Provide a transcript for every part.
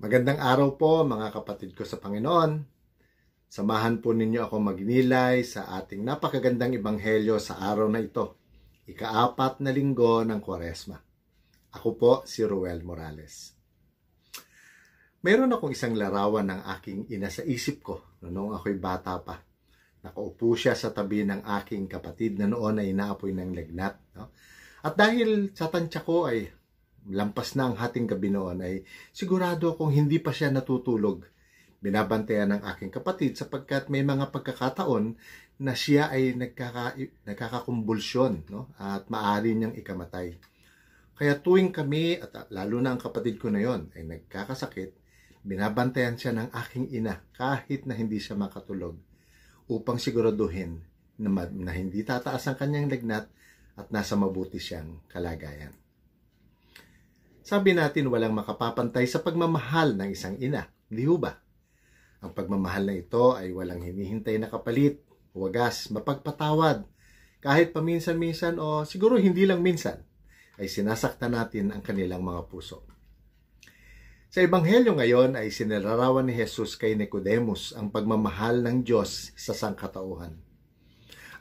Magandang araw po mga kapatid ko sa Panginoon. Samahan po ninyo ako magnilay sa ating napakagandang ebanghelyo sa araw na ito, ikaapat na linggo ng Kwaresma. Ako po si Ruel Morales. Meron akong isang larawan ng aking ina sa isip ko noong ako'y bata pa. Nakaupo siya sa tabi ng aking kapatid na noon ay inaapoy ng lagnat. No? At dahil sa tansya ko ay lampas na ang hating gabi noon ay sigurado akong hindi pa siya natutulog. Binabantayan ng aking kapatid sapagkat may mga pagkakataon na siya ay nagkaka, nagkakakumbulsyon no? at maaari niyang ikamatay. Kaya tuwing kami at lalo na ang kapatid ko na yon ay nagkakasakit, binabantayan siya ng aking ina kahit na hindi siya makatulog upang siguraduhin na, na hindi tataas ang kanyang lagnat at nasa mabuti siyang kalagayan. Sabi natin walang makapapantay sa pagmamahal ng isang ina, di ho ba? Ang pagmamahal na ito ay walang hinihintay na kapalit, wagas, mapagpatawad. Kahit paminsan-minsan o siguro hindi lang minsan, ay sinasaktan natin ang kanilang mga puso. Sa Ebanghelyo ngayon ay sinilarawan ni Jesus kay Nicodemus ang pagmamahal ng Diyos sa sangkatauhan.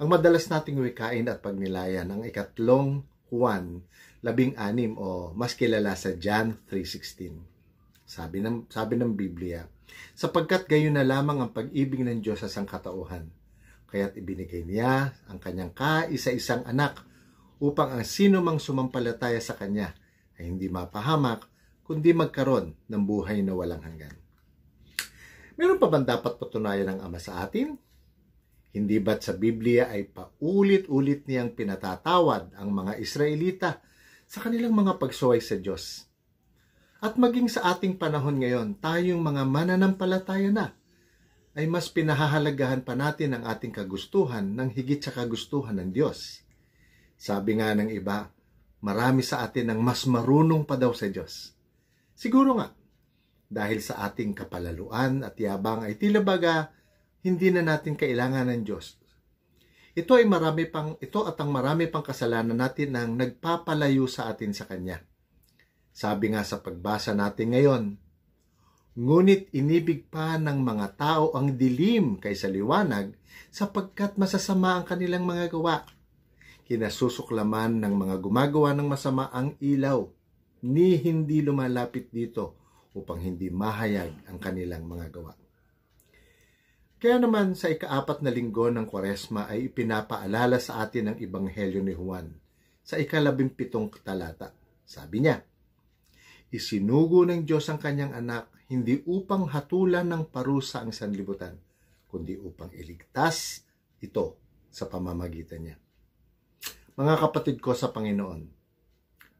Ang madalas nating wikain at pagnilayan ang ikatlong 1, 16 o mas kilala sa John 3.16. Sabi ng, sabi ng Biblia, sapagkat gayon na lamang ang pag-ibig ng Diyos sa sangkatauhan, kaya't ibinigay niya ang kanyang kaisa-isang anak upang ang sino mang sumampalataya sa kanya ay hindi mapahamak kundi magkaroon ng buhay na walang hanggan. Meron pa bang dapat patunayan ng Ama sa atin? Hindi ba't sa Biblia ay paulit-ulit niyang pinatatawad ang mga Israelita sa kanilang mga pagsuway sa Diyos? At maging sa ating panahon ngayon, tayong mga mananampalataya na, ay mas pinahahalagahan pa natin ang ating kagustuhan ng higit sa kagustuhan ng Diyos. Sabi nga ng iba, marami sa atin ang mas marunong pa daw sa Diyos. Siguro nga, dahil sa ating kapalaluan at yabang ay tila baga hindi na natin kailangan ng Diyos. Ito ay marami pang ito at ang marami pang kasalanan natin ang nagpapalayo sa atin sa kanya. Sabi nga sa pagbasa natin ngayon, Ngunit inibig pa ng mga tao ang dilim kaysa liwanag sapagkat masasama ang kanilang mga gawa. Kinasusuklaman ng mga gumagawa ng masama ang ilaw ni hindi lumalapit dito upang hindi mahayag ang kanilang mga gawa. Kaya naman sa ikaapat na linggo ng kwaresma ay ipinapaalala sa atin ang Ibanghelyo ni Juan sa ikalabimpitong talata. Sabi niya, Isinugo ng Diyos ang kanyang anak hindi upang hatulan ng parusa ang sanlibutan, kundi upang iligtas ito sa pamamagitan niya. Mga kapatid ko sa Panginoon,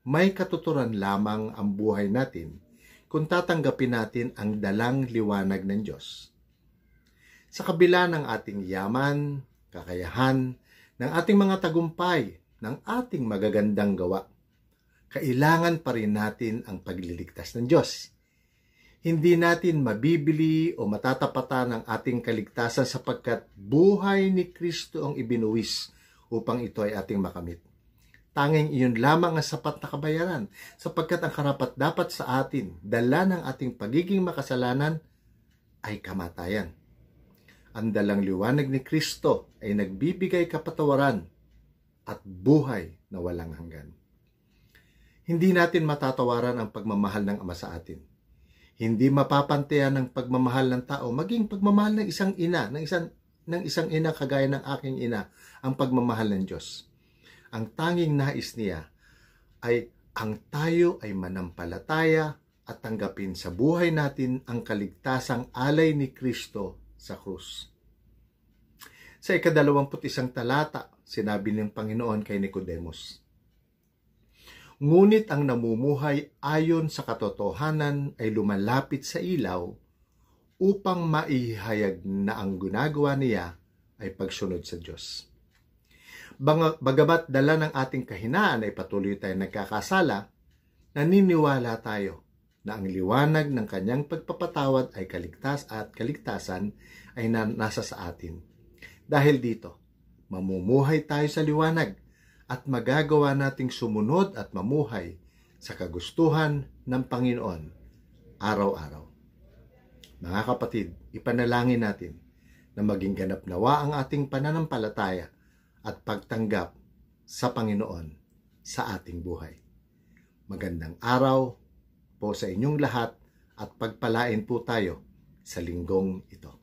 may katuturan lamang ang buhay natin kung tatanggapin natin ang dalang liwanag ng Diyos sa kabila ng ating yaman, kakayahan, ng ating mga tagumpay, ng ating magagandang gawa, kailangan pa rin natin ang pagliligtas ng Diyos. Hindi natin mabibili o matatapatan ang ating kaligtasan sapagkat buhay ni Kristo ang ibinuwis upang ito ay ating makamit. Tanging iyon lamang ang sapat na kabayaran sapagkat ang karapat dapat sa atin, dala ng ating pagiging makasalanan, ay kamatayan ang dalang liwanag ni Kristo ay nagbibigay kapatawaran at buhay na walang hanggan. Hindi natin matatawaran ang pagmamahal ng Ama sa atin. Hindi mapapantayan ang pagmamahal ng tao, maging pagmamahal ng isang ina, ng isang, ng isang ina kagaya ng aking ina, ang pagmamahal ng Diyos. Ang tanging nais niya ay ang tayo ay manampalataya at tanggapin sa buhay natin ang kaligtasang alay ni Kristo sa krus. Sa ikadalawamput isang talata, sinabi ng Panginoon kay Nicodemus, Ngunit ang namumuhay ayon sa katotohanan ay lumalapit sa ilaw upang maihayag na ang gunagawa niya ay pagsunod sa Diyos. Bagamat dala ng ating kahinaan ay patuloy tayong nagkakasala, naniniwala tayo na ang liwanag ng kanyang pagpapatawad ay kaligtas at kaligtasan ay nasa sa atin. Dahil dito, mamumuhay tayo sa liwanag at magagawa nating sumunod at mamuhay sa kagustuhan ng Panginoon araw-araw. Mga kapatid, ipanalangin natin na maging ganap nawa ang ating pananampalataya at pagtanggap sa Panginoon sa ating buhay. Magandang araw po sa inyong lahat at pagpalain po tayo sa linggong ito.